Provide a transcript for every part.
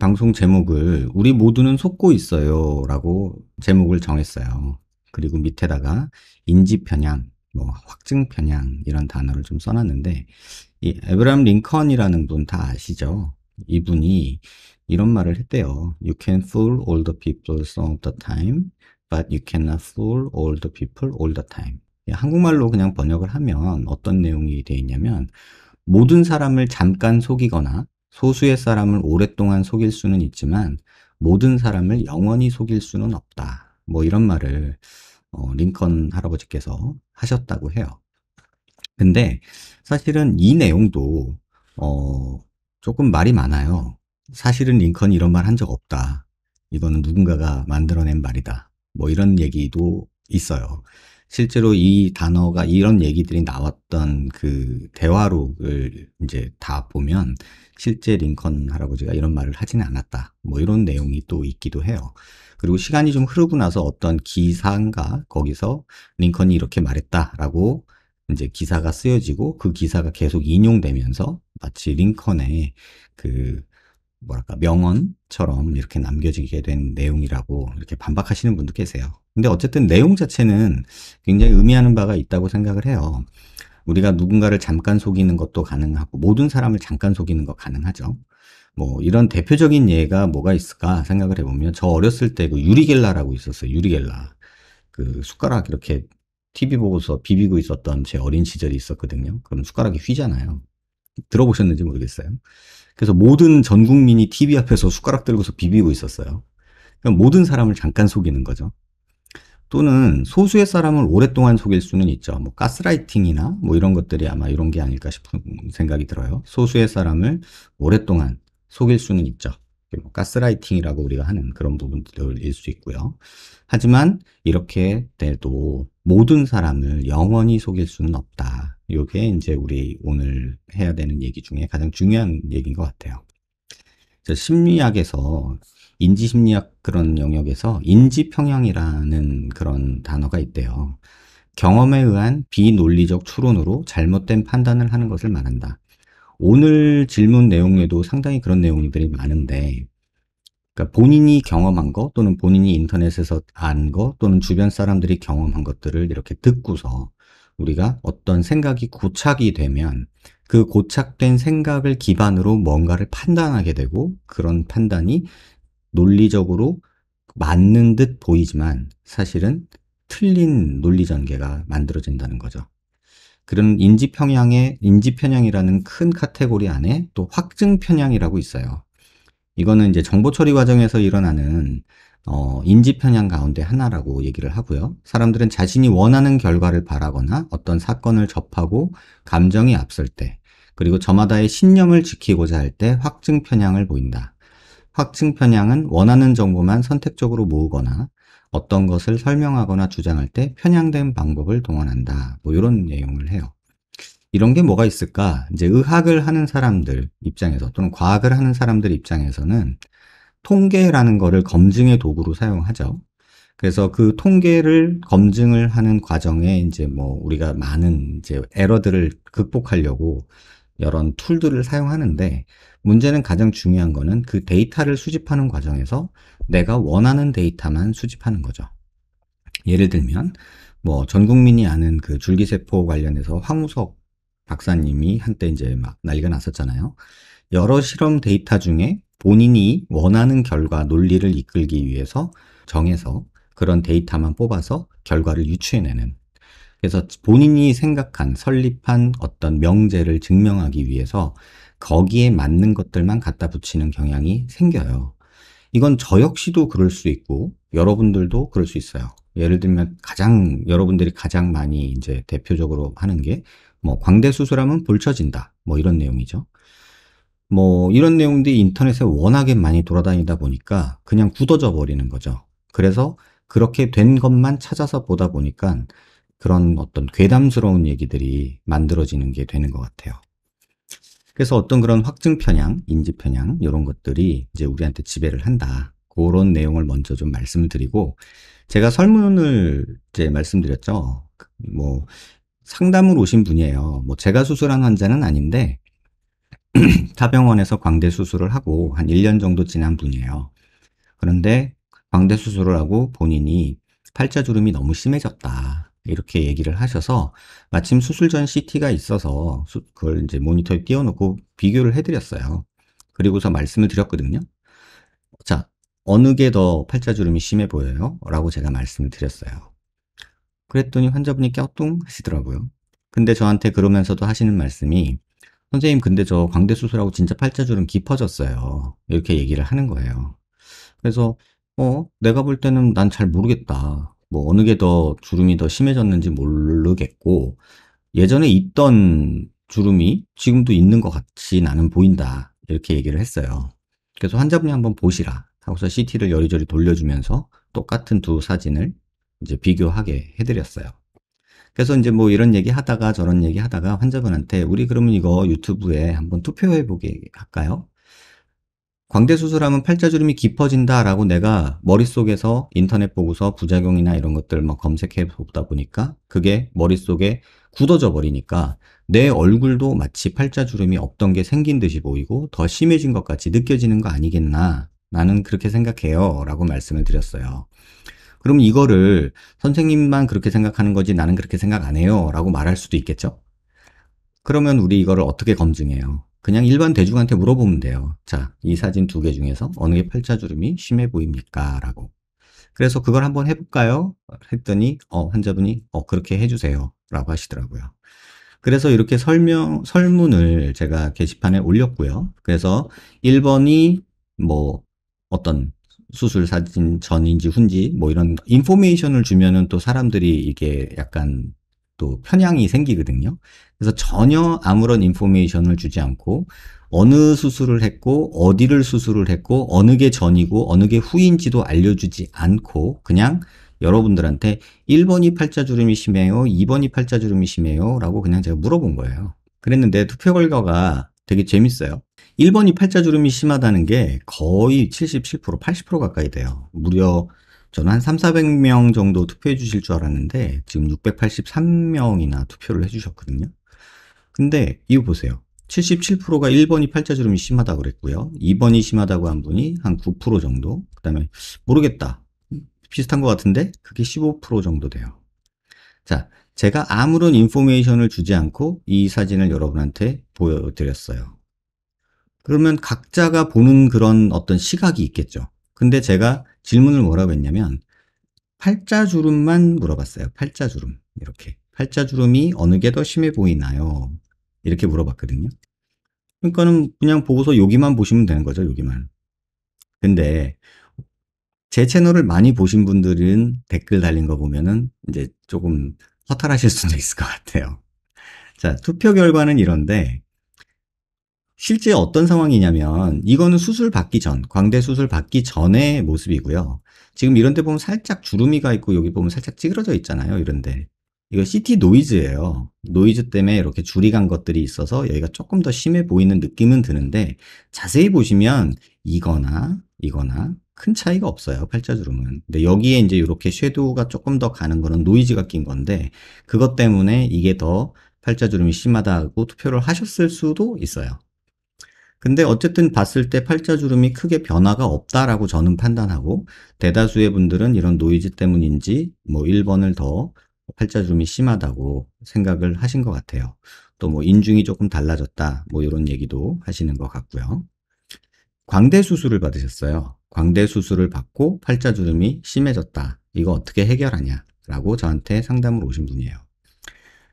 방송 제목을 우리 모두는 속고 있어요 라고 제목을 정했어요. 그리고 밑에다가 인지 편향, 뭐 확증 편향 이런 단어를 좀 써놨는데 이 에브람 링컨이라는 분 다 아시죠? 이분이 이런 말을 했대요. You can fool all the people some of the time, but you cannot fool all the people all the time. 한국말로 그냥 번역을 하면 어떤 내용이 되어 있냐면 모든 사람을 잠깐 속이거나 소수의 사람을 오랫동안 속일 수는 있지만 모든 사람을 영원히 속일 수는 없다. 뭐 이런 말을 어, 링컨 할아버지께서 하셨다고 해요. 근데 사실은 이 내용도 어, 조금 말이 많아요. 사실은 링컨이 이런 말 한 적 없다. 이거는 누군가가 만들어낸 말이다. 뭐 이런 얘기도 있어요. 실제로 이 단어가 이런 얘기들이 나왔던 그 대화록을 이제 다 보면 실제 링컨 할아버지가 이런 말을 하지는 않았다. 뭐 이런 내용이 또 있기도 해요. 그리고 시간이 좀 흐르고 나서 어떤 기사인가 거기서 링컨이 이렇게 말했다라고 이제 기사가 쓰여지고 그 기사가 계속 인용되면서 마치 링컨의 그 뭐랄까 명언처럼 이렇게 남겨지게 된 내용이라고 이렇게 반박하시는 분도 계세요. 근데 어쨌든 내용 자체는 굉장히 의미하는 바가 있다고 생각을 해요. 우리가 누군가를 잠깐 속이는 것도 가능하고 모든 사람을 잠깐 속이는 거 가능하죠. 뭐 이런 대표적인 예가 뭐가 있을까 생각을 해보면 저 어렸을 때 그 유리겔라라고 있었어요. 유리겔라. 그 숟가락 이렇게 TV 보고서 비비고 있었던 제 어린 시절이 있었거든요. 그럼 숟가락이 휘잖아요. 들어보셨는지 모르겠어요. 그래서 모든 전 국민이 TV 앞에서 숟가락 들고서 비비고 있었어요. 모든 사람을 잠깐 속이는 거죠. 또는 소수의 사람을 오랫동안 속일 수는 있죠. 뭐 가스라이팅이나 뭐 이런 것들이 아마 이런 게 아닐까 싶은 생각이 들어요. 소수의 사람을 오랫동안 속일 수는 있죠. 뭐 가스라이팅이라고 우리가 하는 그런 부분들일 수 있고요. 하지만 이렇게 돼도 모든 사람을 영원히 속일 수는 없다. 이게 이제 우리 오늘 해야 되는 얘기 중에 가장 중요한 얘기인 것 같아요. 심리학에서 인지심리학 그런 영역에서 인지평형이라는 그런 단어가 있대요. 경험에 의한 비논리적 추론으로 잘못된 판단을 하는 것을 말한다. 오늘 질문 내용에도 상당히 그런 내용들이 많은데 그러니까 본인이 경험한 것 또는 본인이 인터넷에서 안 거 또는 주변 사람들이 경험한 것들을 이렇게 듣고서 우리가 어떤 생각이 고착이 되면 그 고착된 생각을 기반으로 뭔가를 판단하게 되고 그런 판단이 논리적으로 맞는 듯 보이지만 사실은 틀린 논리 전개가 만들어진다는 거죠. 그런 인지 평양의 인지 편향이라는 큰 카테고리 안에 또 확증 편향이라고 있어요. 이거는 이제 정보 처리 과정에서 일어나는 어, 인지 편향 가운데 하나라고 얘기를 하고요. 사람들은 자신이 원하는 결과를 바라거나 어떤 사건을 접하고 감정이 앞설 때 그리고 저마다의 신념을 지키고자 할 때 확증 편향을 보인다. 확증 편향은 원하는 정보만 선택적으로 모으거나 어떤 것을 설명하거나 주장할 때 편향된 방법을 동원한다. 뭐 이런 내용을 해요. 이런 게 뭐가 있을까? 이제 의학을 하는 사람들 입장에서 또는 과학을 하는 사람들 입장에서는 통계라는 거를 검증의 도구로 사용하죠. 그래서 그 통계를 검증을 하는 과정에 이제 뭐 우리가 많은 이제 에러들을 극복하려고 여러 툴들을 사용하는데 문제는 가장 중요한 거는 그 데이터를 수집하는 과정에서 내가 원하는 데이터만 수집하는 거죠. 예를 들면 뭐 전 국민이 아는 그 줄기세포 관련해서 황우석 박사님이 한때 이제 막 난리가 났었잖아요. 여러 실험 데이터 중에 본인이 원하는 결과 논리를 이끌기 위해서 정해서 그런 데이터만 뽑아서 결과를 유추해내는 그래서 본인이 생각한 설립한 어떤 명제를 증명하기 위해서 거기에 맞는 것들만 갖다 붙이는 경향이 생겨요. 이건 저 역시도 그럴 수 있고 여러분들도 그럴 수 있어요. 예를 들면 가장 여러분들이 가장 많이 이제 대표적으로 하는 게 뭐 광대 수술하면 볼쳐진다 뭐 이런 내용이죠. 뭐 이런 내용들이 인터넷에 워낙에 많이 돌아다니다 보니까 그냥 굳어져 버리는 거죠. 그래서 그렇게 된 것만 찾아서 보다 보니까 그런 어떤 괴담스러운 얘기들이 만들어지는 게 되는 것 같아요. 그래서 어떤 그런 확증 편향, 인지 편향 이런 것들이 이제 우리한테 지배를 한다. 그런 내용을 먼저 좀 말씀드리고 제가 설문을 이제 말씀드렸죠. 그 뭐 상담을 오신 분이에요. 뭐 제가 수술한 환자는 아닌데 타병원에서 광대 수술을 하고 한 1년 정도 지난 분이에요. 그런데 광대 수술을 하고 본인이 팔자주름이 너무 심해졌다. 이렇게 얘기를 하셔서 마침 수술 전 CT가 있어서 그걸 이제 모니터에 띄워놓고 비교를 해드렸어요. 그리고서 말씀을 드렸거든요. 자, 어느 게 더 팔자주름이 심해 보여요? 라고 제가 말씀을 드렸어요. 그랬더니 환자분이 껴뚱 하시더라고요. 근데 저한테 그러면서도 하시는 말씀이 선생님 근데 저 광대 수술하고 진짜 팔자주름 깊어졌어요. 이렇게 얘기를 하는 거예요. 그래서 어 내가 볼 때는 난 잘 모르겠다. 뭐 어느 게 더 주름이 더 심해졌는지 모르겠고 예전에 있던 주름이 지금도 있는 것 같이 나는 보인다 이렇게 얘기를 했어요. 그래서 환자분이 한번 보시라 하고서 CT를 여리저리 돌려주면서 똑같은 두 사진을 이제 비교하게 해드렸어요. 그래서 이제 뭐 이런 얘기 하다가 저런 얘기 하다가 환자분한테 우리 그러면 이거 유튜브에 한번 투표해보게 할까요? 광대 수술하면 팔자주름이 깊어진다라고 내가 머릿속에서 인터넷 보고서 부작용이나 이런 것들 막 검색해 보다 보니까 그게 머릿속에 굳어져 버리니까 내 얼굴도 마치 팔자주름이 없던 게 생긴 듯이 보이고 더 심해진 것 같이 느껴지는 거 아니겠나 나는 그렇게 생각해요 라고 말씀을 드렸어요. 그럼 이거를 선생님만 그렇게 생각하는 거지 나는 그렇게 생각 안 해요 라고 말할 수도 있겠죠? 그러면 우리 이거를 어떻게 검증해요? 그냥 일반 대중한테 물어보면 돼요. 자, 이 사진 두 개 중에서 어느 게 팔자주름이 심해 보입니까? 라고. 그래서 그걸 한번 해볼까요? 했더니 어, 환자분이 어, 그렇게 해주세요. 라고 하시더라고요. 그래서 이렇게 설명, 설문을 제가 게시판에 올렸고요. 그래서 1번이 뭐 어떤 수술 사진 전인지 훈지 뭐 이런 인포메이션을 주면은 또 사람들이 이게 약간 또 편향이 생기거든요. 그래서 전혀 아무런 인포메이션을 주지 않고 어느 수술을 했고 어디를 수술을 했고 어느 게 전이고 어느 게 후인지도 알려주지 않고 그냥 여러분들한테 1번이 팔자주름이 심해요 2번이 팔자주름이 심해요 라고 그냥 제가 물어본 거예요 그랬는데 투표 결과가 되게 재밌어요 1번이 팔자주름이 심하다는 게 거의 77% 80% 가까이 돼요 무려 저는 한 3, 400명 정도 투표해 주실 줄 알았는데 지금 683명이나 투표를 해 주셨거든요 근데 이거 보세요. 77%가 1번이 팔자주름이 심하다고 그랬고요. 2번이 심하다고 한 분이 한 9% 정도. 그 다음에 모르겠다. 비슷한 것 같은데 그게 15% 정도 돼요. 자, 제가 아무런 인포메이션을 주지 않고 이 사진을 여러분한테 보여드렸어요. 그러면 각자가 보는 그런 어떤 시각이 있겠죠. 근데 제가 질문을 뭐라고 했냐면 팔자주름만 물어봤어요. 팔자주름 이렇게 팔자주름이 어느 게 더 심해 보이나요? 이렇게 물어봤거든요. 그러니까는 그냥 보고서 여기만 보시면 되는 거죠, 여기만. 근데 제 채널을 많이 보신 분들은 댓글 달린 거 보면은 이제 조금 허탈하실 수도 있을 것 같아요. 자, 투표 결과는 이런데 실제 어떤 상황이냐면 이거는 수술 받기 전, 광대 수술 받기 전의 모습이고요. 지금 이런 데 보면 살짝 주름이가 있고 여기 보면 살짝 찌그러져 있잖아요. 이런데. 이거 시티 노이즈예요. 노이즈 때문에 이렇게 줄이 간 것들이 있어서 여기가 조금 더 심해 보이는 느낌은 드는데 자세히 보시면 이거나 이거나 큰 차이가 없어요. 팔자주름은. 근데 여기에 이제 이렇게 섀도우가 조금 더 가는 거는 노이즈가 낀 건데 그것 때문에 이게 더 팔자주름이 심하다고 투표를 하셨을 수도 있어요. 근데 어쨌든 봤을 때 팔자주름이 크게 변화가 없다라고 저는 판단하고 대다수의 분들은 이런 노이즈 때문인지 뭐 1번을 더 팔자줌이 심하다고 생각을 하신 것 같아요. 또 뭐 인중이 조금 달라졌다 뭐 이런 얘기도 하시는 것 같고요. 광대 수술을 받으셨어요. 광대 수술을 받고 팔자주름이 심해졌다. 이거 어떻게 해결하냐? 라고 저한테 상담을 오신 분이에요.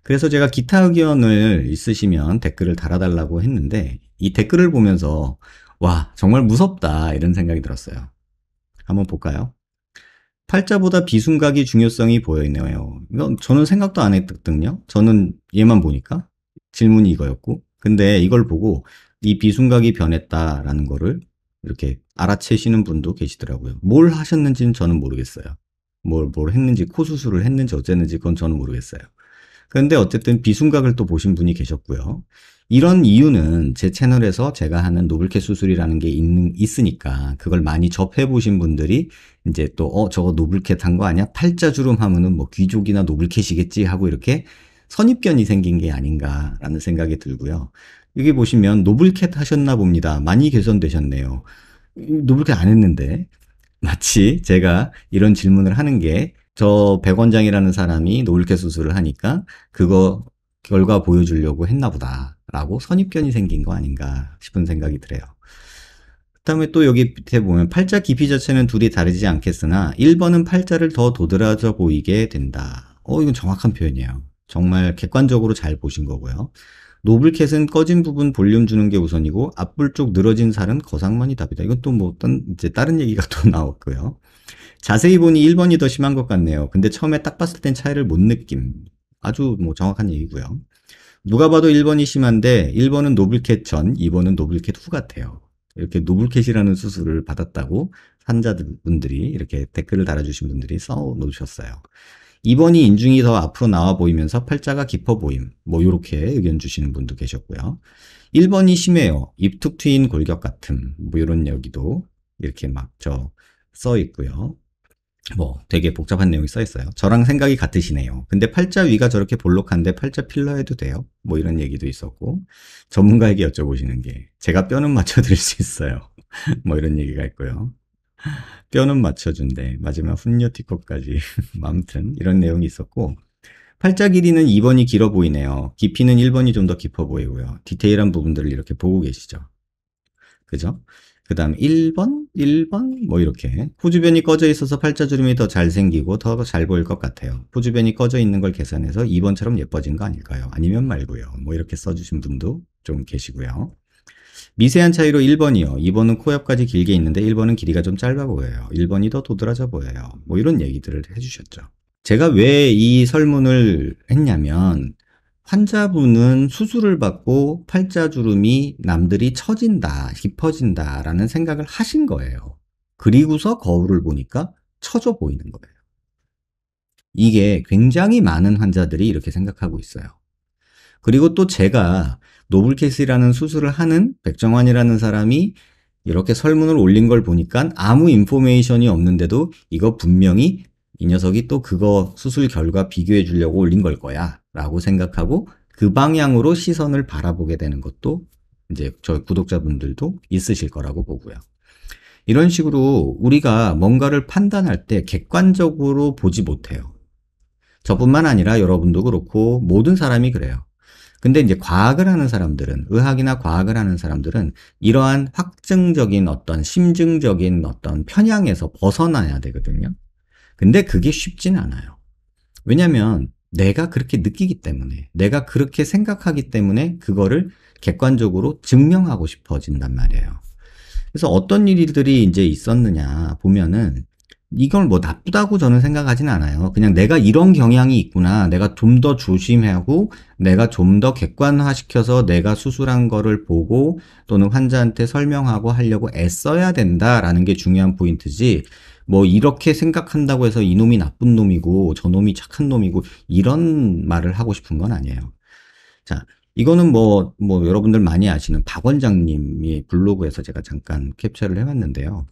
그래서 제가 기타 의견을 있으시면 댓글을 달아달라고 했는데 이 댓글을 보면서 와 정말 무섭다 이런 생각이 들었어요. 한번 볼까요? 팔자보다 비순각이 중요성이 보여있네요 저는 생각도 안 했거든요. 저는 얘만 보니까 질문이 이거였고. 근데 이걸 보고 이 비순각이 변했다라는 거를 이렇게 알아채시는 분도 계시더라고요. 뭘 하셨는지는 저는 모르겠어요. 뭘, 뭘 했는지, 코 수술을 했는지, 어쨌는지 그건 저는 모르겠어요. 근데 어쨌든 비순각을 또 보신 분이 계셨고요. 이런 이유는 제 채널에서 제가 하는 노블캣 수술이라는 게 있는, 있으니까 그걸 많이 접해보신 분들이 이제 또, 어, 저거 노블캣 한 거 아니야? 팔자주름 하면은 뭐 귀족이나 노블캣이겠지 하고 이렇게 선입견이 생긴 게 아닌가라는 생각이 들고요. 여기 보시면 노블캣 하셨나 봅니다. 많이 개선되셨네요. 노블캣 안 했는데. 마치 제가 이런 질문을 하는 게 저 백원장이라는 사람이 노블캣 수술을 하니까 그거 결과 보여주려고 했나 보다라고 선입견이 생긴 거 아닌가 싶은 생각이 들어요. 그다음에 또 여기 밑에 보면 팔자 깊이 자체는 둘이 다르지 않겠으나 1번은 팔자를 더 도드라져 보이게 된다. 어 이건 정확한 표현이에요. 정말 객관적으로 잘 보신 거고요. 노블캣은 꺼진 부분 볼륨 주는 게 우선이고 앞불 쪽 늘어진 살은 거상만이 답이다. 이건 또뭐 이제 다른 얘기가 또 나왔고요. 자세히 보니 1번이 더 심한 것 같네요. 근데 처음에 딱 봤을 땐 차이를 못 느낌. 아주 뭐 정확한 얘기고요. 누가 봐도 1번이 심한데 1번은 노블캣 전, 2번은 노블캣 후 같아요. 이렇게 노블캣이라는 수술을 받았다고 환자분들이 이렇게 댓글을 달아주신 분들이 써놓으셨어요. 2번이 인중이 더 앞으로 나와 보이면서 팔자가 깊어 보임. 뭐 이렇게 의견 주시는 분도 계셨고요. 1번이 심해요. 입툭 트인 골격 같은뭐 이런 여기도 이렇게 막 저써 있고요. 뭐 되게 복잡한 내용이 써 있어요. 저랑 생각이 같으시네요. 근데 팔자 위가 저렇게 볼록한데 팔자 필러 해도 돼요? 뭐 이런 얘기도 있었고 전문가에게 여쭤보시는 게 제가 뼈는 맞춰드릴 수 있어요. 뭐 이런 얘기가 있고요. 뼈는 맞춰준대. 마지막 훈녀티코까지 아무튼 이런 내용이 있었고 팔자 길이는 2번이 길어 보이네요. 깊이는 1번이 좀 더 깊어 보이고요. 디테일한 부분들을 이렇게 보고 계시죠. 그죠? 그 다음 1번, 1번 뭐 이렇게 후주변이 꺼져 있어서 팔자주름이 더 잘생기고 더 잘 보일 것 같아요 후주변이 꺼져 있는 걸 계산해서 2번처럼 예뻐진 거 아닐까요? 아니면 말고요 뭐 이렇게 써주신 분도 좀 계시고요 미세한 차이로 1번이요. 2번은 코옆까지 길게 있는데 1번은 길이가 좀 짧아 보여요. 1번이 더 도드라져 보여요. 뭐 이런 얘기들을 해주셨죠. 제가 왜 이 설문을 했냐면 환자분은 수술을 받고 팔자주름이 남들이 처진다, 깊어진다 라는 생각을 하신 거예요. 그리고서 거울을 보니까 처져 보이는 거예요. 이게 굉장히 많은 환자들이 이렇게 생각하고 있어요. 그리고 또 제가 노블캐스라는 수술을 하는 백정환이라는 사람이 이렇게 설문을 올린 걸 보니까 아무 인포메이션이 없는데도 이거 분명히 이 녀석이 또 그거 수술 결과 비교해 주려고 올린 걸 거야 라고 생각하고 그 방향으로 시선을 바라보게 되는 것도 이제 저희 구독자분들도 있으실 거라고 보고요. 이런 식으로 우리가 뭔가를 판단할 때 객관적으로 보지 못해요. 저뿐만 아니라 여러분도 그렇고 모든 사람이 그래요. 근데 이제 과학을 하는 사람들은 의학이나 과학을 하는 사람들은 이러한 확증적인 어떤 심증적인 어떤 편향에서 벗어나야 되거든요. 근데 그게 쉽진 않아요. 왜냐면 내가 그렇게 느끼기 때문에, 내가 그렇게 생각하기 때문에 그거를 객관적으로 증명하고 싶어진단 말이에요. 그래서 어떤 일들이 이제 있었느냐 보면은 이걸 뭐 나쁘다고 저는 생각하진 않아요. 그냥 내가 이런 경향이 있구나. 내가 좀 더 조심하고, 내가 좀 더 객관화시켜서 내가 수술한 거를 보고, 또는 환자한테 설명하고 하려고 애써야 된다라는 게 중요한 포인트지, 뭐 이렇게 생각한다고 해서 이놈이 나쁜 놈이고 저놈이 착한 놈이고 이런 말을 하고 싶은 건 아니에요. 자, 이거는 뭐, 뭐 여러분들 많이 아시는 박 원장님이 블로그에서 제가 잠깐 캡처를 해봤는데요.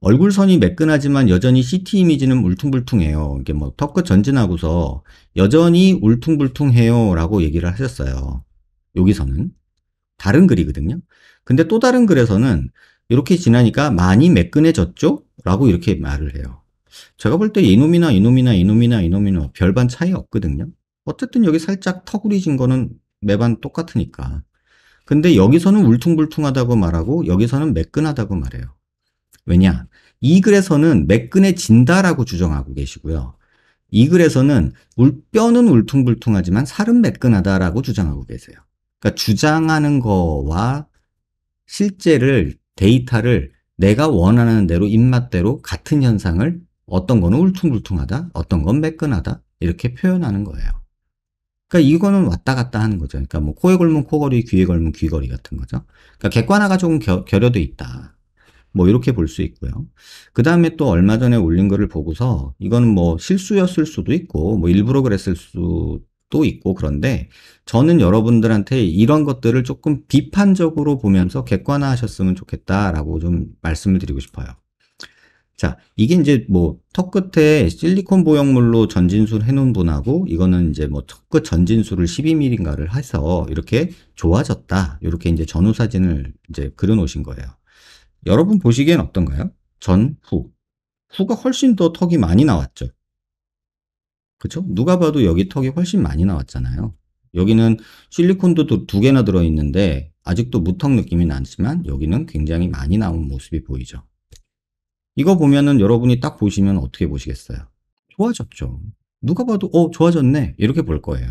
얼굴선이 매끈하지만 여전히 CT 이미지는 울퉁불퉁해요. 이게 뭐 턱 끝 전진하고서 여전히 울퉁불퉁해요 라고 얘기를 하셨어요. 여기서는. 다른 글이거든요. 근데 또 다른 글에서는 이렇게 지나니까 많이 매끈해졌죠? 라고 이렇게 말을 해요. 제가 볼 때 이놈이나 이놈이나 이놈이나 이놈이나 별반 차이 없거든요. 어쨌든 여기 살짝 턱구리진 거는 매번 똑같으니까. 근데 여기서는 울퉁불퉁하다고 말하고 여기서는 매끈하다고 말해요. 왜냐? 이 글에서는 매끈해진다라고 주장하고 계시고요. 이 글에서는 울, 뼈는 울퉁불퉁하지만 살은 매끈하다라고 주장하고 계세요. 그러니까 주장하는 거와 실제를 데이터를 내가 원하는 대로 입맛대로 같은 현상을 어떤 거는 울퉁불퉁하다, 어떤 건 매끈하다 이렇게 표현하는 거예요. 그러니까 이거는 왔다 갔다 하는 거죠. 그러니까 뭐 코에 걸면 코걸이, 귀에 걸면 귀걸이 같은 거죠. 그러니까 객관화가 조금 결여돼 있다. 뭐 이렇게 볼 수 있고요. 그 다음에 또 얼마 전에 올린 거를 보고서 이거는 뭐 실수였을 수도 있고 뭐 일부러 그랬을 수또 있고 그런데 저는 여러분들한테 이런 것들을 조금 비판적으로 보면서 객관화 하셨으면 좋겠다라고 좀 말씀을 드리고 싶어요. 자, 이게 이제 뭐 턱 끝에 실리콘 보형물로 전진술 해놓은 분하고 이거는 이제 뭐 턱 끝 전진술을 12mm인가를 해서 이렇게 좋아졌다. 이렇게 이제 전후 사진을 이제 그려 놓으신 거예요. 여러분 보시기엔 어떤가요? 전, 후. 후가 훨씬 더 턱이 많이 나왔죠. 그쵸 그렇죠? 누가 봐도 여기 턱이 훨씬 많이 나왔잖아요. 여기는 실리콘도 두, 개나 들어있는데 아직도 무턱 느낌이 나지만 여기는 굉장히 많이 나온 모습이 보이죠. 이거 보면은 여러분이 딱 보시면 어떻게 보시겠어요? 좋아졌죠. 누가 봐도 어 좋아졌네 이렇게 볼 거예요.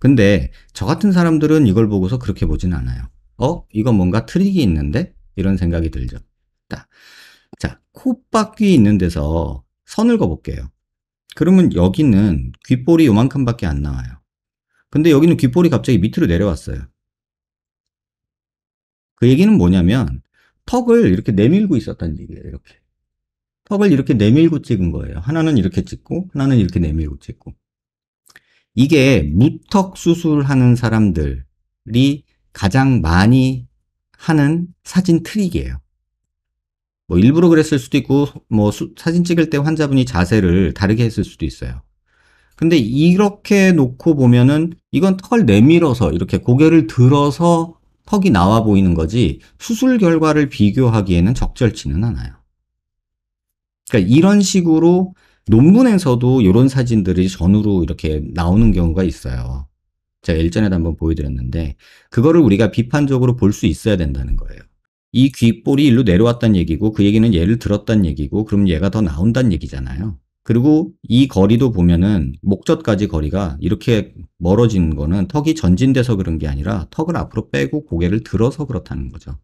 근데 저 같은 사람들은 이걸 보고서 그렇게 보진 않아요. 어 이거 뭔가 트릭이 있는데 이런 생각이 들죠. 자, 자 코바퀴 있는 데서 선을 그어볼게요. 그러면 여기는 귓볼이 요만큼밖에 안 나와요. 근데 여기는 귓볼이 갑자기 밑으로 내려왔어요. 그 얘기는 뭐냐면 턱을 이렇게 내밀고 있었다는 얘기예요. 이렇게. 턱을 이렇게 내밀고 찍은 거예요. 하나는 이렇게 찍고 하나는 이렇게 내밀고 찍고. 이게 무턱 수술하는 사람들이 가장 많이 하는 사진 트릭이에요. 뭐 일부러 그랬을 수도 있고 뭐 수, 사진 찍을 때 환자분이 자세를 다르게 했을 수도 있어요. 근데 이렇게 놓고 보면은 이건 턱을 내밀어서 이렇게 고개를 들어서 턱이 나와 보이는 거지 수술 결과를 비교하기에는 적절치는 않아요. 그러니까 이런 식으로 논문에서도 이런 사진들이 전후로 이렇게 나오는 경우가 있어요. 제가 일전에도 한번 보여드렸는데 그거를 우리가 비판적으로 볼 수 있어야 된다는 거예요. 이 귓볼이 일로 내려왔다는 얘기고 그 얘기는 얘를 들었다는 얘기고 그럼 얘가 더나온다는 얘기잖아요. 그리고 이 거리도 보면은 목젖까지 거리가 이렇게 멀어진 거는 턱이 전진돼서 그런 게 아니라 턱을 앞으로 빼고 고개를 들어서 그렇다는 거죠.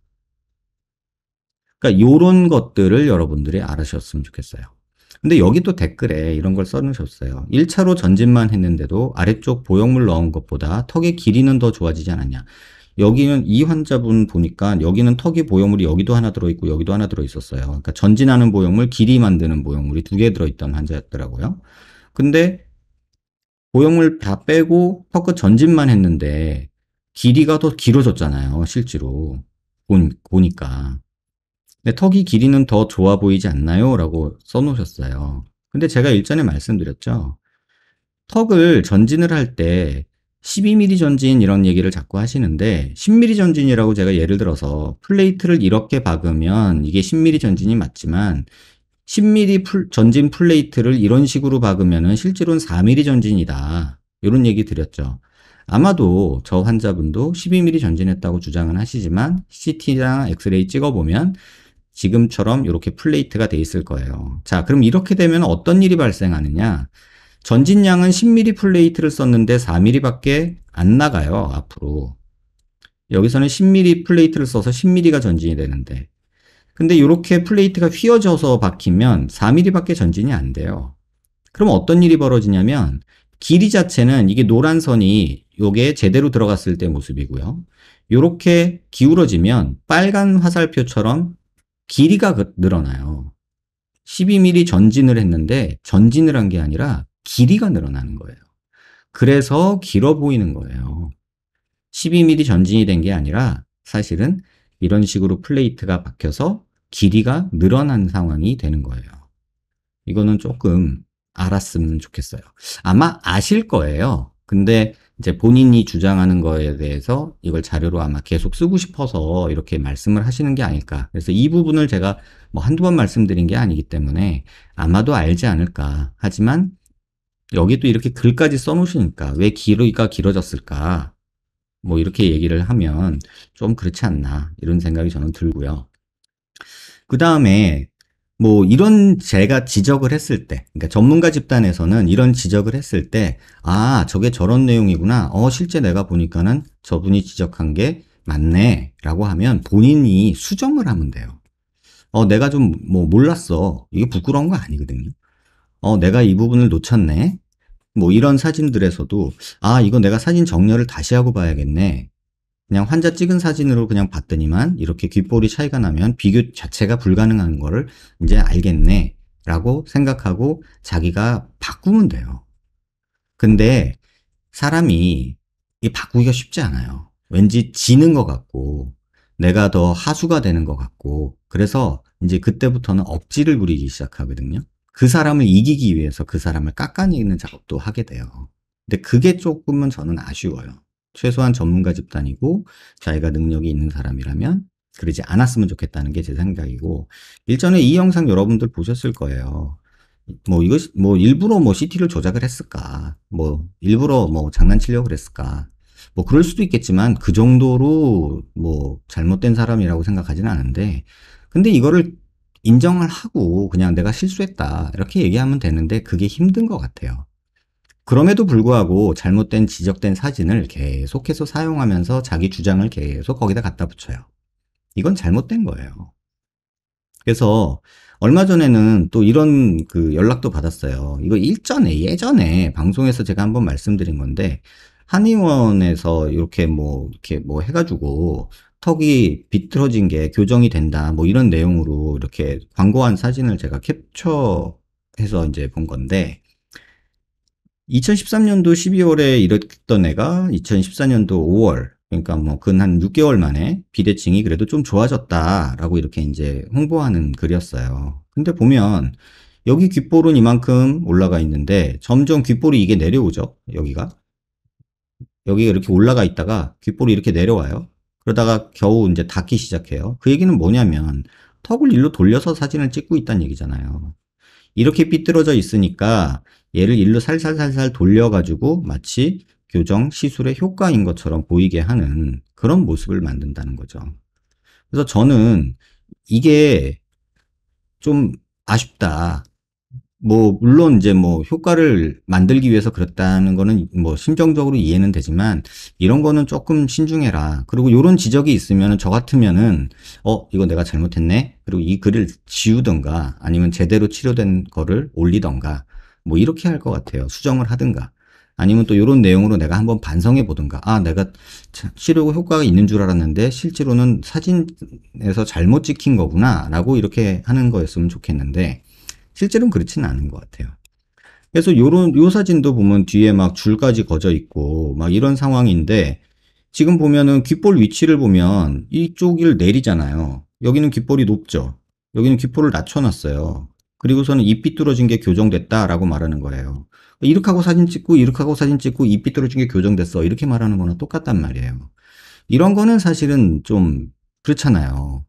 그러니까 요런 것들을 여러분들이 알으셨으면 좋겠어요. 근데 여기 또 댓글에 이런 걸 써놓으셨어요. 1차로 전진만 했는데도 아래쪽 보형물 넣은 것보다 턱의 길이는 더 좋아지지 않았냐. 여기는 이 환자분 보니까 여기는 턱이 보형물이 여기도 하나 들어있고 여기도 하나 들어있었어요. 그러니까 전진하는 보형물, 길이 만드는 보형물이 두 개 들어있던 환자였더라고요. 근데 보형물 다 빼고 턱 끝 전진만 했는데 길이가 더 길어졌잖아요. 실제로 보니까. 근데 턱이 길이는 더 좋아 보이지 않나요? 라고 써놓으셨어요. 근데 제가 일전에 말씀드렸죠. 턱을 전진을 할때 12mm 전진 이런 얘기를 자꾸 하시는데 10mm 전진이라고 제가 예를 들어서 플레이트를 이렇게 박으면 이게 10mm 전진이 맞지만 10mm 전진 플레이트를 이런 식으로 박으면 실제로는 4mm 전진이다. 이런 얘기 드렸죠. 아마도 저 환자분도 12mm 전진했다고 주장은 하시지만 CT랑 X-ray 찍어보면 지금처럼 이렇게 플레이트가 돼 있을 거예요. 자, 그럼 이렇게 되면 어떤 일이 발생하느냐? 전진량은 10mm 플레이트를 썼는데 4mm밖에 안 나가요. 앞으로. 여기서는 10mm 플레이트를 써서 10mm가 전진이 되는데 근데 이렇게 플레이트가 휘어져서 박히면 4mm밖에 전진이 안 돼요. 그럼 어떤 일이 벌어지냐면 길이 자체는 이게 노란 선이 요게 제대로 들어갔을 때 모습이고요. 요렇게 기울어지면 빨간 화살표처럼 길이가 그 늘어나요. 12mm 전진을 했는데 전진을 한 게 아니라 길이가 늘어나는 거예요. 그래서 길어 보이는 거예요. 12mm 전진이 된 게 아니라 사실은 이런 식으로 플레이트가 박혀서 길이가 늘어난 상황이 되는 거예요. 이거는 조금 알았으면 좋겠어요. 아마 아실 거예요. 근데 이제 본인이 주장하는 거에 대해서 이걸 자료로 아마 계속 쓰고 싶어서 이렇게 말씀을 하시는 게 아닐까. 그래서 이 부분을 제가 뭐 한두 번 말씀드린 게 아니기 때문에 아마도 알지 않을까. 하지만 여기 또 이렇게 글까지 써놓으시니까 왜 길이가 길어졌을까 뭐 이렇게 얘기를 하면 좀 그렇지 않나 이런 생각이 저는 들고요. 그 다음에 뭐 이런 제가 지적을 했을 때 그러니까 전문가 집단에서는 이런 지적을 했을 때 아 저게 저런 내용이구나 어 실제 내가 보니까는 저분이 지적한 게 맞네 라고 하면 본인이 수정을 하면 돼요. 어 내가 좀 뭐 몰랐어 이게 부끄러운 거 아니거든요. 어, 내가 이 부분을 놓쳤네. 뭐 이런 사진들에서도 아, 이거 내가 사진 정렬을 다시 하고 봐야겠네. 그냥 환자 찍은 사진으로 그냥 봤더니만 이렇게 귓볼이 차이가 나면 비교 자체가 불가능한 거를 이제 알겠네. 라고 생각하고 자기가 바꾸면 돼요. 근데 사람이 이 바꾸기가 쉽지 않아요. 왠지 지는 것 같고 내가 더 하수가 되는 것 같고 그래서 이제 그때부터는 억지를 부리기 시작하거든요. 그 사람을 이기기 위해서 그 사람을 깎아내리는 작업도 하게 돼요. 근데 그게 조금은 저는 아쉬워요. 최소한 전문가 집단이고 자기가 능력이 있는 사람이라면 그러지 않았으면 좋겠다는 게 제 생각이고 일전에 이 영상 여러분들 보셨을 거예요. 뭐 이것 뭐 일부러 뭐 CT를 조작을 했을까? 뭐 일부러 뭐 장난치려고 그랬을까? 뭐 그럴 수도 있겠지만 그 정도로 뭐 잘못된 사람이라고 생각하진 않은데 근데 이거를 인정을 하고 그냥 내가 실수했다 이렇게 얘기하면 되는데 그게 힘든 것 같아요. 그럼에도 불구하고 잘못된 지적된 사진을 계속해서 사용하면서 자기 주장을 계속 거기다 갖다 붙여요. 이건 잘못된 거예요. 그래서 얼마 전에는 또 이런 그 연락도 받았어요. 이거 일전에 예전에 방송에서 제가 한번 말씀드린 건데 한의원에서 이렇게 뭐 이렇게 뭐 해가지고 턱이 비틀어진 게 교정이 된다 뭐 이런 내용으로 이렇게 광고한 사진을 제가 캡처해서 이제 본 건데 2013년도 12월에 이랬던 애가 2014년도 5월 그러니까 뭐 근 한 6개월 만에 비대칭이 그래도 좀 좋아졌다라고 이렇게 이제 홍보하는 글이었어요. 근데 보면 여기 귓볼은 이만큼 올라가 있는데 점점 귓볼이 이게 내려오죠. 여기가 여기가 이렇게 올라가 있다가 귓볼이 이렇게 내려와요. 그러다가 겨우 이제 닫기 시작해요. 그 얘기는 뭐냐면 턱을 일로 돌려서 사진을 찍고 있다는 얘기잖아요. 이렇게 삐뚤어져 있으니까 얘를 일로 살살살살 돌려가지고 마치 교정 시술의 효과인 것처럼 보이게 하는 그런 모습을 만든다는 거죠. 그래서 저는 이게 좀 아쉽다. 뭐 물론 이제 뭐 효과를 만들기 위해서 그랬다는 거는 뭐 심정적으로 이해는 되지만 이런 거는 조금 신중해라. 그리고 요런 지적이 있으면 저 같으면은 어 이거 내가 잘못했네. 그리고 이 글을 지우던가 아니면 제대로 치료된 거를 올리던가 뭐 이렇게 할 것 같아요. 수정을 하든가. 아니면 또요런 내용으로 내가 한번 반성해 보든가 아 내가 치료 효과가 있는 줄 알았는데 실제로는 사진에서 잘못 찍힌 거구나 라고 이렇게 하는 거였으면 좋겠는데 실제로는 그렇지는 않은 것 같아요. 그래서 요런 요 사진도 보면 뒤에 막 줄까지 거져 있고 막 이런 상황인데 지금 보면은 귓볼 위치를 보면 이쪽을 내리잖아요. 여기는 귓볼이 높죠. 여기는 귓볼을 낮춰놨어요. 그리고서는 입 삐뚤어진 게 교정됐다라고 말하는 거예요. 이렇게 하고 사진 찍고 이렇게 하고 사진 찍고 입 삐뚤어진 게 교정됐어 이렇게 말하는 거나 똑같단 말이에요. 이런 거는 사실은 좀 그렇잖아요.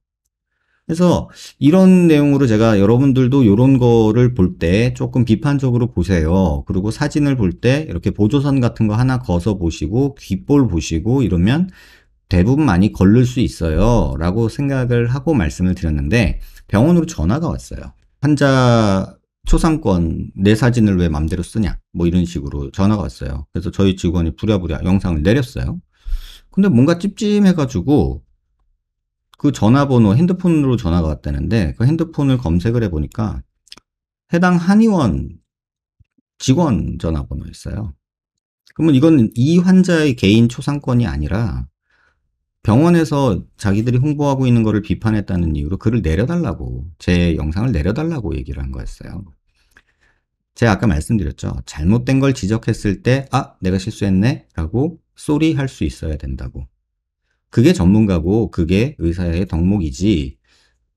그래서 이런 내용으로 제가 여러분들도 이런 거를 볼 때 조금 비판적으로 보세요. 그리고 사진을 볼 때 이렇게 보조선 같은 거 하나 거서 보시고 귓볼 보시고 이러면 대부분 많이 걸릴 수 있어요. 라고 생각을 하고 말씀을 드렸는데 병원으로 전화가 왔어요. 환자 초상권 내 사진을 왜 맘대로 쓰냐 뭐 이런 식으로 전화가 왔어요. 그래서 저희 직원이 부랴부랴 영상을 내렸어요. 근데 뭔가 찝찝해가지고 그 전화번호 핸드폰으로 전화가 왔다는데 그 핸드폰을 검색을 해보니까 해당 한의원 직원 전화번호였어요. 그러면 이건 이 환자의 개인 초상권이 아니라 병원에서 자기들이 홍보하고 있는 거를 비판했다는 이유로 글을 내려달라고 제 영상을 내려달라고 얘기를 한 거였어요. 제가 아까 말씀드렸죠. 잘못된 걸 지적했을 때, 아, 내가 실수했네? 라고 쏘리 할 수 있어야 된다고. 그게 전문가고 그게 의사의 덕목이지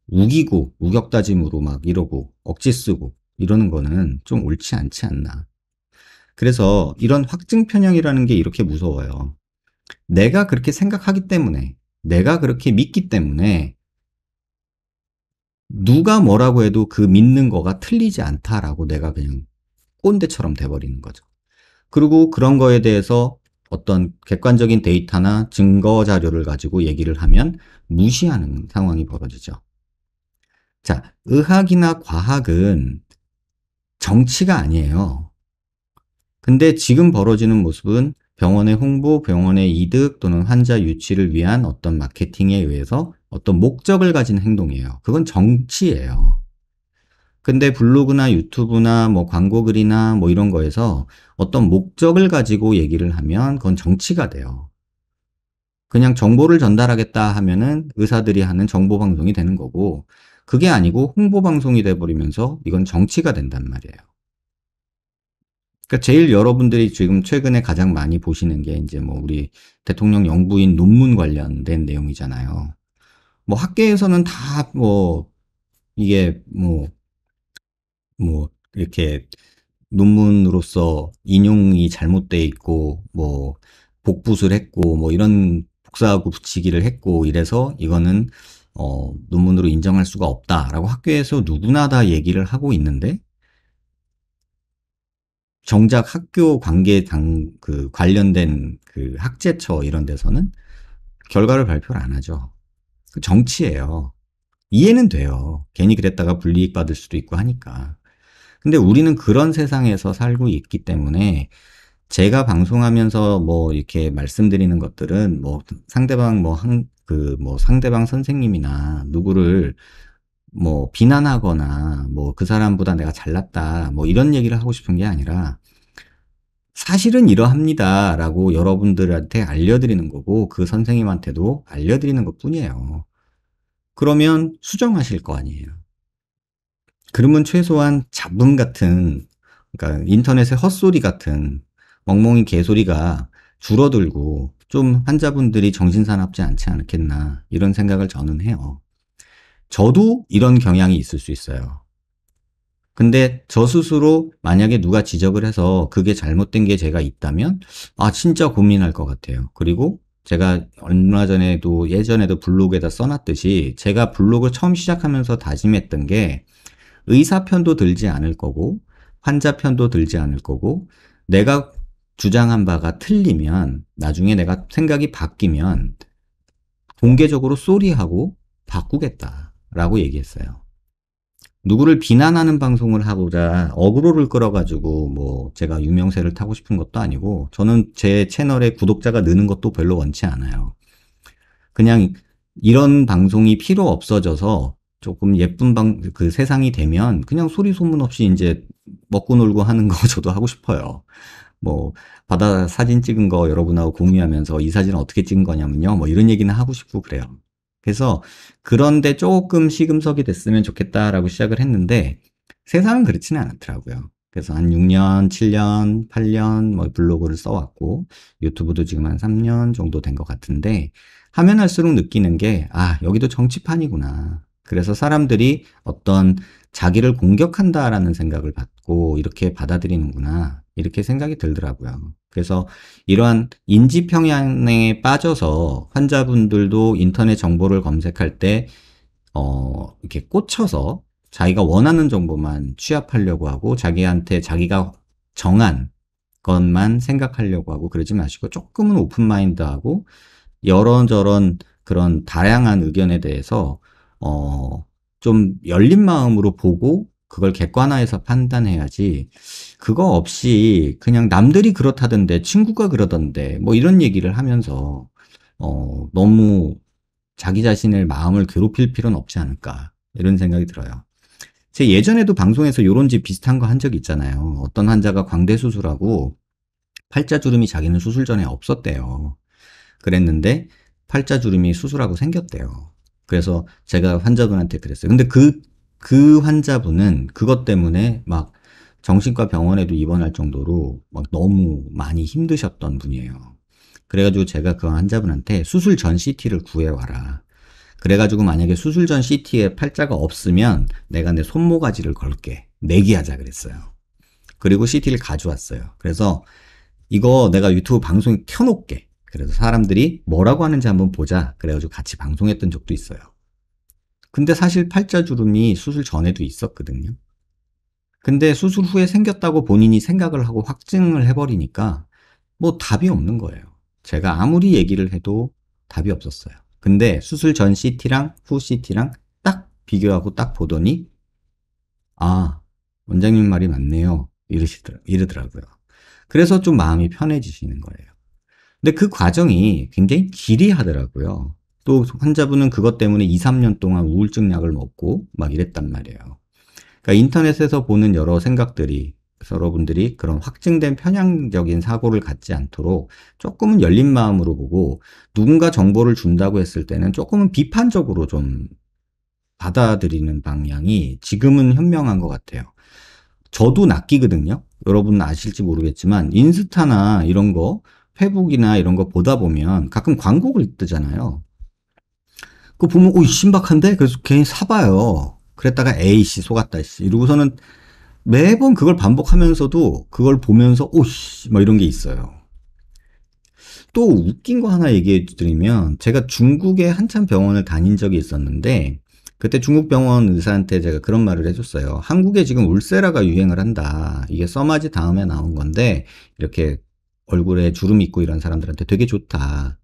우기고 우격다짐으로 막 이러고 억지 쓰고 이러는 거는 좀 옳지 않지 않나. 그래서 이런 확증 편향이라는 게 이렇게 무서워요. 내가 그렇게 생각하기 때문에, 내가 그렇게 믿기 때문에 누가 뭐라고 해도 그 믿는 거가 틀리지 않다라고 내가 그냥 꼰대처럼 돼버리는 거죠. 그리고 그런 거에 대해서 어떤 객관적인 데이터나 증거 자료를 가지고 얘기를 하면 무시하는 상황이 벌어지죠. 자, 의학이나 과학은 정치가 아니에요. 근데 지금 벌어지는 모습은 병원의 홍보, 병원의 이득 또는 환자 유치를 위한 어떤 마케팅에 의해서 어떤 목적을 가진 행동이에요. 그건 정치예요. 근데 블로그나 유튜브나 뭐 광고 글이나 뭐 이런 거에서 어떤 목적을 가지고 얘기를 하면 그건 정치가 돼요. 그냥 정보를 전달하겠다 하면은 의사들이 하는 정보 방송이 되는 거고 그게 아니고 홍보 방송이 돼 버리면서 이건 정치가 된단 말이에요. 그러니까 제일 여러분들이 지금 최근에 가장 많이 보시는 게 이제 뭐 우리 대통령 영부인 논문 관련된 내용이잖아요. 뭐 학계에서는 다 뭐 이게 뭐뭐 이렇게 논문으로서 인용이 잘못돼 있고 뭐 복붙을 했고 뭐 이런 복사하고 붙이기를 했고 이래서 이거는 어, 논문으로 인정할 수가 없다라고 학교에서 누구나 다 얘기를 하고 있는데 정작 학교 관계 당 그 관련된 그 학제처 이런 데서는 결과를 발표를 안 하죠. 그 정치예요. 이해는 돼요. 괜히 그랬다가 불이익 받을 수도 있고 하니까. 근데 우리는 그런 세상에서 살고 있기 때문에 제가 방송하면서 뭐 이렇게 말씀드리는 것들은 뭐 상대방 뭐한그뭐 그 뭐 상대방 선생님이나 누구를 뭐 비난하거나 뭐 그 사람보다 내가 잘났다 뭐 이런 얘기를 하고 싶은 게 아니라 사실은 이러합니다라고 여러분들한테 알려드리는 거고 그 선생님한테도 알려드리는 것 뿐이에요. 그러면 수정하실 거 아니에요. 그러면 최소한 잡음 같은 그러니까 인터넷의 헛소리 같은 멍멍이 개소리가 줄어들고 좀 환자분들이 정신사납지 않지 않겠나 이런 생각을 저는 해요. 저도 이런 경향이 있을 수 있어요. 근데 저 스스로 만약에 누가 지적을 해서 그게 잘못된 게 제가 있다면 아 진짜 고민할 것 같아요. 그리고 제가 얼마 전에도 예전에도 블로그에다 써놨듯이 제가 블로그 처음 시작하면서 다짐했던 게 의사 편도 들지 않을 거고 환자 편도 들지 않을 거고 내가 주장한 바가 틀리면 나중에 내가 생각이 바뀌면 공개적으로 쏘리하고 바꾸겠다라고 얘기했어요. 누구를 비난하는 방송을 하고자 어그로를 끌어가지고 뭐 제가 유명세를 타고 싶은 것도 아니고 저는 제 채널에 구독자가 느는 것도 별로 원치 않아요. 그냥 이런 방송이 필요 없어져서 조금 예쁜 방, 그 세상이 되면 그냥 소리 소문 없이 이제 먹고 놀고 하는 거 저도 하고 싶어요. 뭐, 바다 사진 찍은 거 여러분하고 공유하면서 이사진 어떻게 찍은 거냐면요. 뭐 이런 얘기는 하고 싶고 그래요. 그래서 그런데 조금 시금석이 됐으면 좋겠다라고 시작을 했는데 세상은 그렇지는 않더라고요. 그래서 한 6년, 7년, 8년 뭐 블로그를 써왔고 유튜브도 지금 한 3년 정도 된 것 같은데 하면 할수록 느끼는 게아 여기도 정치판이구나 그래서 사람들이 어떤 자기를 공격한다라는 생각을 받고 이렇게 받아들이는구나 이렇게 생각이 들더라고요. 그래서 이러한 인지 평양에 빠져서 환자분들도 인터넷 정보를 검색할 때 어, 이렇게 꽂혀서 자기가 원하는 정보만 취합하려고 하고 자기한테 자기가 정한 것만 생각하려고 하고 그러지 마시고 조금은 오픈마인드하고 여러저런 그런 다양한 의견에 대해서 어, 좀 열린 마음으로 보고 그걸 객관화해서 판단해야지 그거 없이 그냥 남들이 그렇다던데 친구가 그러던데 뭐 이런 얘기를 하면서 어, 너무 자기 자신의 마음을 괴롭힐 필요는 없지 않을까 이런 생각이 들어요. 제 예전에도 방송에서 요런지 비슷한 거 한 적 있잖아요. 어떤 환자가 광대 수술하고 팔자주름이 자기는 수술 전에 없었대요. 그랬는데 팔자주름이 수술하고 생겼대요. 그래서 제가 환자분한테 그랬어요. 근데 그, 그 환자분은 그것 때문에 막 정신과 병원에도 입원할 정도로 막 너무 많이 힘드셨던 분이에요. 그래가지고 제가 그 환자분한테 수술 전 CT를 구해와라. 그래가지고 만약에 수술 전 CT에 팔자가 없으면 내가 내 손모가지를 걸게. 내기하자 그랬어요. 그리고 CT를 가져왔어요. 그래서 이거 내가 유튜브 방송에 켜놓게. 을 그래서 사람들이 뭐라고 하는지 한번 보자. 그래가지고 같이 방송했던 적도 있어요. 근데 사실 팔자주름이 수술 전에도 있었거든요. 근데 수술 후에 생겼다고 본인이 생각을 하고 확증을 해버리니까 뭐 답이 없는 거예요. 제가 아무리 얘기를 해도 답이 없었어요. 근데 수술 전 CT랑 후 CT랑 딱 비교하고 딱 보더니 아 원장님 말이 맞네요 이러시더라 이러더라고요. 그래서 좀 마음이 편해지시는 거예요. 근데 그 과정이 굉장히 기이하더라고요. 또 환자분은 그것 때문에 2, 3년 동안 우울증 약을 먹고 막 이랬단 말이에요. 그러니까 인터넷에서 보는 여러 생각들이 여러분들이 그런 확증된 편향적인 사고를 갖지 않도록 조금은 열린 마음으로 보고 누군가 정보를 준다고 했을 때는 조금은 비판적으로 좀 받아들이는 방향이 지금은 현명한 것 같아요. 저도 낚이거든요. 여러분 아실지 모르겠지만 인스타나 이런 거 페북이나 이런 거 보다 보면 가끔 광고를 뜨잖아요. 그거 보면 오 신박한데 그래서 괜히 사봐요. 그랬다가 에이씨 속았다 씨 이러고서는 매번 그걸 반복하면서도 그걸 보면서 오씨 뭐 이런 게 있어요. 또 웃긴 거 하나 얘기해 드리면 제가 중국에 한참 병원을 다닌 적이 있었는데 그때 중국 병원 의사한테 제가 그런 말을 해줬어요. 한국에 지금 울세라가 유행을 한다. 이게 써마지 다음에 나온 건데 이렇게 얼굴에 주름 있고 이런 사람들한테 되게 좋다.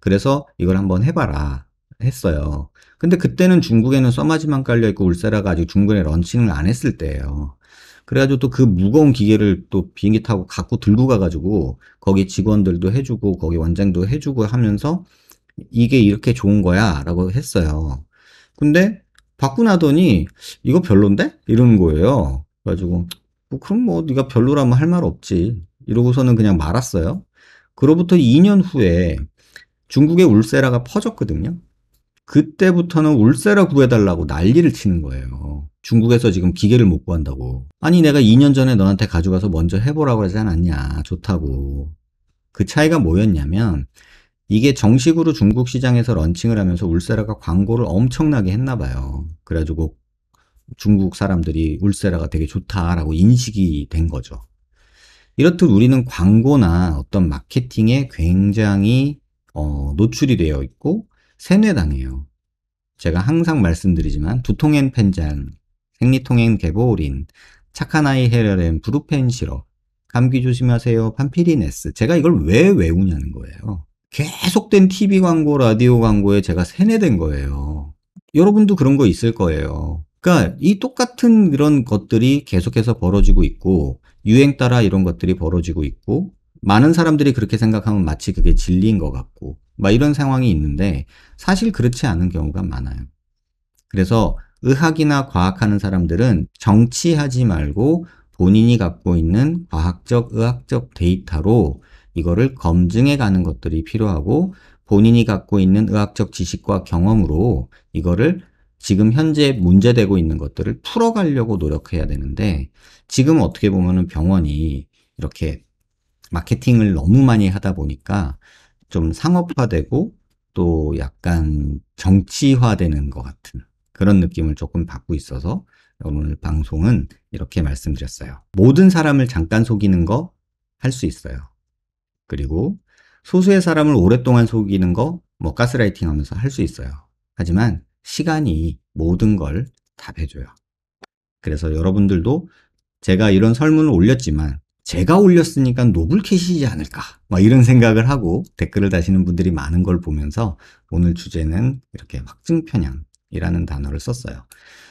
그래서 이걸 한번 해봐라. 했어요. 근데 그때는 중국에는 써마지만 깔려있고 울세라가 아직 중국에 런칭을 안 했을 때예요. 그래가지고 또 그 무거운 기계를 또 비행기 타고 갖고 들고 가가지고 거기 직원들도 해주고 거기 원장도 해주고 하면서 이게 이렇게 좋은 거야 라고 했어요. 근데 받고 나더니 이거 별론데? 이런 거예요. 그래가지고 뭐 그럼 뭐 네가 별로라면 할 말 없지. 이러고서는 그냥 말았어요. 그로부터 2년 후에 중국의 울세라가 퍼졌거든요. 그때부터는 울세라 구해달라고 난리를 치는 거예요. 중국에서 지금 기계를 못 구한다고. 아니, 내가 2년 전에 너한테 가져가서 먼저 해보라고 하지 않았냐. 좋다고. 그 차이가 뭐였냐면, 이게 정식으로 중국 시장에서 런칭을 하면서 울세라가 광고를 엄청나게 했나 봐요. 그래가지고 중국 사람들이 울세라가 되게 좋다라고 인식이 된 거죠. 이렇듯 우리는 광고나 어떤 마케팅에 굉장히 어, 노출이 되어 있고 세뇌당해요. 제가 항상 말씀드리지만 두통엔 펜잔, 생리통엔 개보울린 착한 아이 헤럴엔 브루펜 시럽, 감기 조심하세요 판피리네스. 제가 이걸 왜 외우냐는 거예요. 계속된 TV 광고, 라디오 광고에 제가 세뇌된 거예요. 여러분도 그런 거 있을 거예요. 그러니까 이 똑같은 그런 것들이 계속해서 벌어지고 있고 유행 따라 이런 것들이 벌어지고 있고 많은 사람들이 그렇게 생각하면 마치 그게 진리인 것 같고 막 이런 상황이 있는데 사실 그렇지 않은 경우가 많아요. 그래서 의학이나 과학하는 사람들은 정치하지 말고 본인이 갖고 있는 과학적, 의학적 데이터로 이거를 검증해 가는 것들이 필요하고 본인이 갖고 있는 의학적 지식과 경험으로 이거를 지금 현재 문제되고 있는 것들을 풀어가려고 노력해야 되는데 지금 어떻게 보면 병원이 이렇게 마케팅을 너무 많이 하다 보니까 좀 상업화되고 또 약간 정치화되는 것 같은 그런 느낌을 조금 받고 있어서 오늘 방송은 이렇게 말씀드렸어요. 모든 사람을 잠깐 속이는 거 할 수 있어요. 그리고 소수의 사람을 오랫동안 속이는 거 뭐 가스라이팅 하면서 할 수 있어요. 하지만 시간이 모든 걸 답해줘요. 그래서 여러분들도 제가 이런 설문을 올렸지만 제가 올렸으니까 노블캣이지 않을까 막 이런 생각을 하고 댓글을 다시는 분들이 많은 걸 보면서 오늘 주제는 이렇게 확증편향이라는 단어를 썼어요.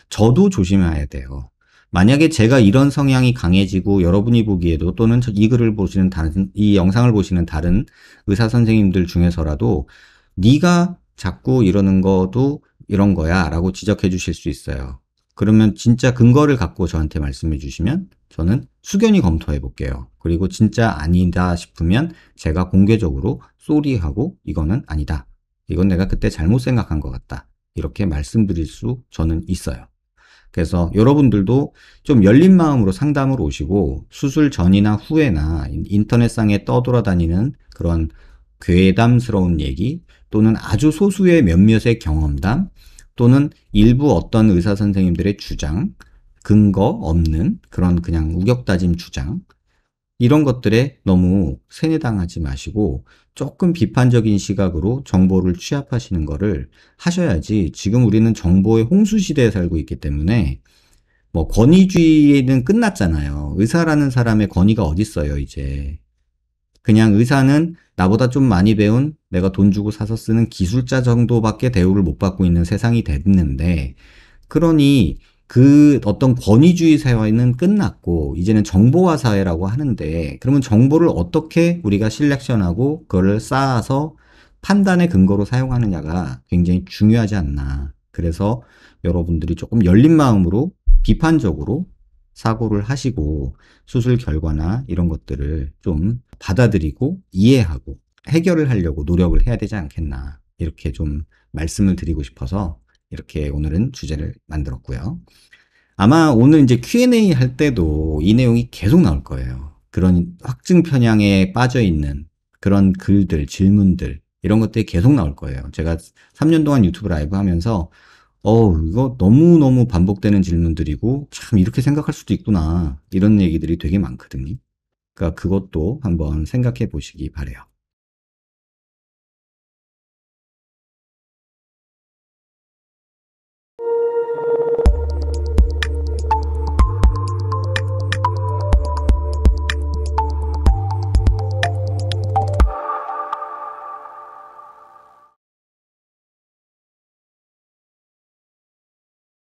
저도 조심해야 돼요. 만약에 제가 이런 성향이 강해지고 여러분이 보기에도 또는 이 글을 보시는 다른 이 영상을 보시는 다른 의사 선생님들 중에서라도 네가 자꾸 이러는 것도 이런 거야 라고 지적해 주실 수 있어요. 그러면 진짜 근거를 갖고 저한테 말씀해 주시면 저는 수견이 검토해 볼게요. 그리고 진짜 아니다 싶으면 제가 공개적으로 쏘리하고 이거는 아니다. 이건 내가 그때 잘못 생각한 것 같다. 이렇게 말씀드릴 수 저는 있어요. 그래서 여러분들도 좀 열린 마음으로 상담을 오시고 수술 전이나 후에나 인터넷상에 떠돌아다니는 그런 괴담스러운 얘기, 또는 아주 소수의 몇몇의 경험담 또는 일부 어떤 의사 선생님들의 주장, 근거 없는 그런 그냥 우격다짐 주장 이런 것들에 너무 세뇌당하지 마시고 조금 비판적인 시각으로 정보를 취합하시는 거를 하셔야지 지금 우리는 정보의 홍수 시대에 살고 있기 때문에 뭐 권위주의는 끝났잖아요. 의사라는 사람의 권위가 어딨어요, 이제. 그냥 의사는 나보다 좀 많이 배운 내가 돈 주고 사서 쓰는 기술자 정도밖에 대우를 못 받고 있는 세상이 됐는데 그러니 그 어떤 권위주의 사회는 끝났고 이제는 정보화 사회라고 하는데 그러면 정보를 어떻게 우리가 실렉션하고 그걸 쌓아서 판단의 근거로 사용하느냐가 굉장히 중요하지 않나 그래서 여러분들이 조금 열린 마음으로 비판적으로 사고를 하시고 수술 결과나 이런 것들을 좀 받아들이고 이해하고 해결을 하려고 노력을 해야 되지 않겠나 이렇게 좀 말씀을 드리고 싶어서 이렇게 오늘은 주제를 만들었고요. 아마 오늘 이제 Q&A 할 때도 이 내용이 계속 나올 거예요. 그런 확증 편향에 빠져 있는 그런 글들, 질문들 이런 것들이 계속 나올 거예요. 제가 3년 동안 유튜브 라이브 하면서 어, 이거 너무너무 반복되는 질문들이고 참 이렇게 생각할 수도 있구나. 이런 얘기들이 되게 많거든요. 그러니까 그것도 한번 생각해 보시기 바래요.